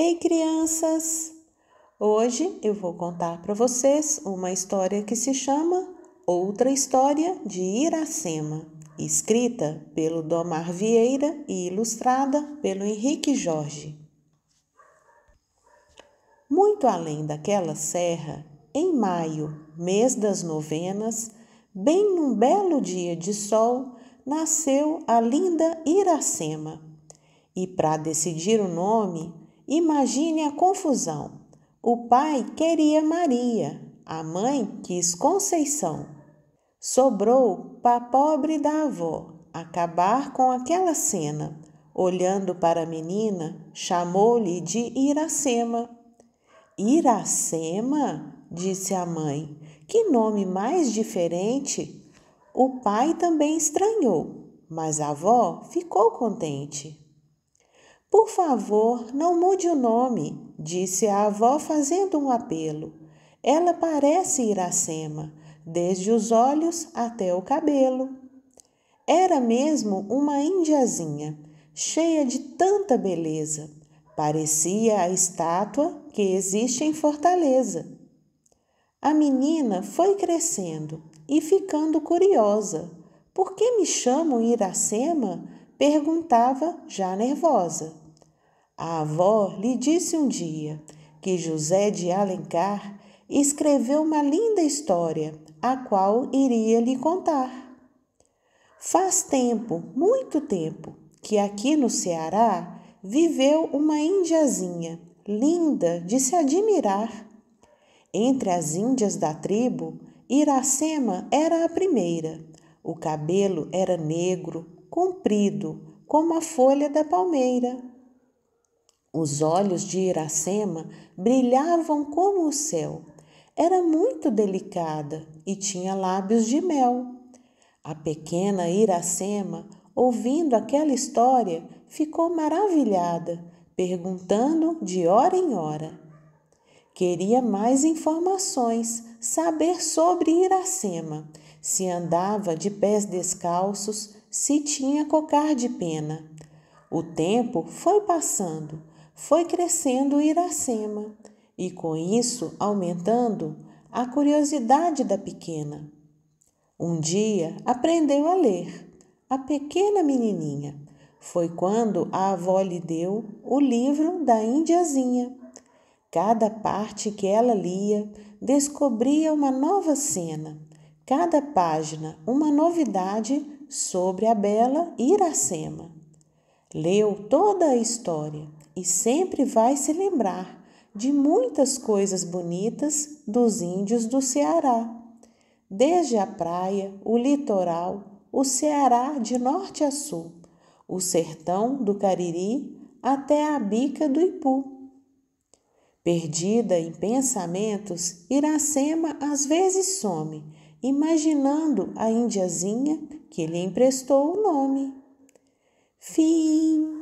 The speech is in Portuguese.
Ei, crianças! Hoje eu vou contar para vocês uma história que se chama Outra História de Iracema, escrita pelo Domar Vieira e ilustrada pelo Henrique Jorge. Muito além daquela serra, em maio, mês das novenas, bem num belo dia de sol, nasceu a linda Iracema. E para decidir o nome, Imagine a confusão. O pai queria Maria, a mãe quis Conceição. Sobrou para pobre da avó acabar com aquela cena. Olhando para a menina, chamou-lhe de Iracema. Iracema? disse a mãe. Que nome mais diferente! O pai também estranhou, mas a avó ficou contente. Por favor, não mude o nome, disse a avó fazendo um apelo. Ela parece Iracema, desde os olhos até o cabelo. Era mesmo uma indiazinha, cheia de tanta beleza. Parecia a estátua que existe em Fortaleza. A menina foi crescendo e ficando curiosa. Por que me chamam Iracema? perguntava já nervosa. A avó lhe disse um dia que José de Alencar escreveu uma linda história, a qual iria lhe contar. Faz tempo, muito tempo, que aqui no Ceará viveu uma índiazinha, linda de se admirar. Entre as índias da tribo, Iracema era a primeira. O cabelo era negro, comprido, como a folha da palmeira. Os olhos de Iracema brilhavam como o céu. Era muito delicada e tinha lábios de mel. A pequena Iracema, ouvindo aquela história, ficou maravilhada, perguntando de hora em hora. Queria mais informações, saber sobre Iracema, se andava de pés descalços, se tinha cocar de pena. O tempo foi passando, foi crescendo Iracema, e com isso aumentando a curiosidade da pequena. Um dia aprendeu a ler, a pequena menininha. Foi quando a avó lhe deu o livro da índiazinha. Cada parte que ela lia descobria uma nova cena, cada página uma novidade sobre a bela Iracema. Leu toda a história e sempre vai se lembrar de muitas coisas bonitas dos índios do Ceará. Desde a praia, o litoral, o Ceará de norte a sul, o sertão do Cariri até a bica do Ipu. Perdida em pensamentos, Iracema às vezes some imaginando a índiazinha que lhe emprestou o nome. Fim.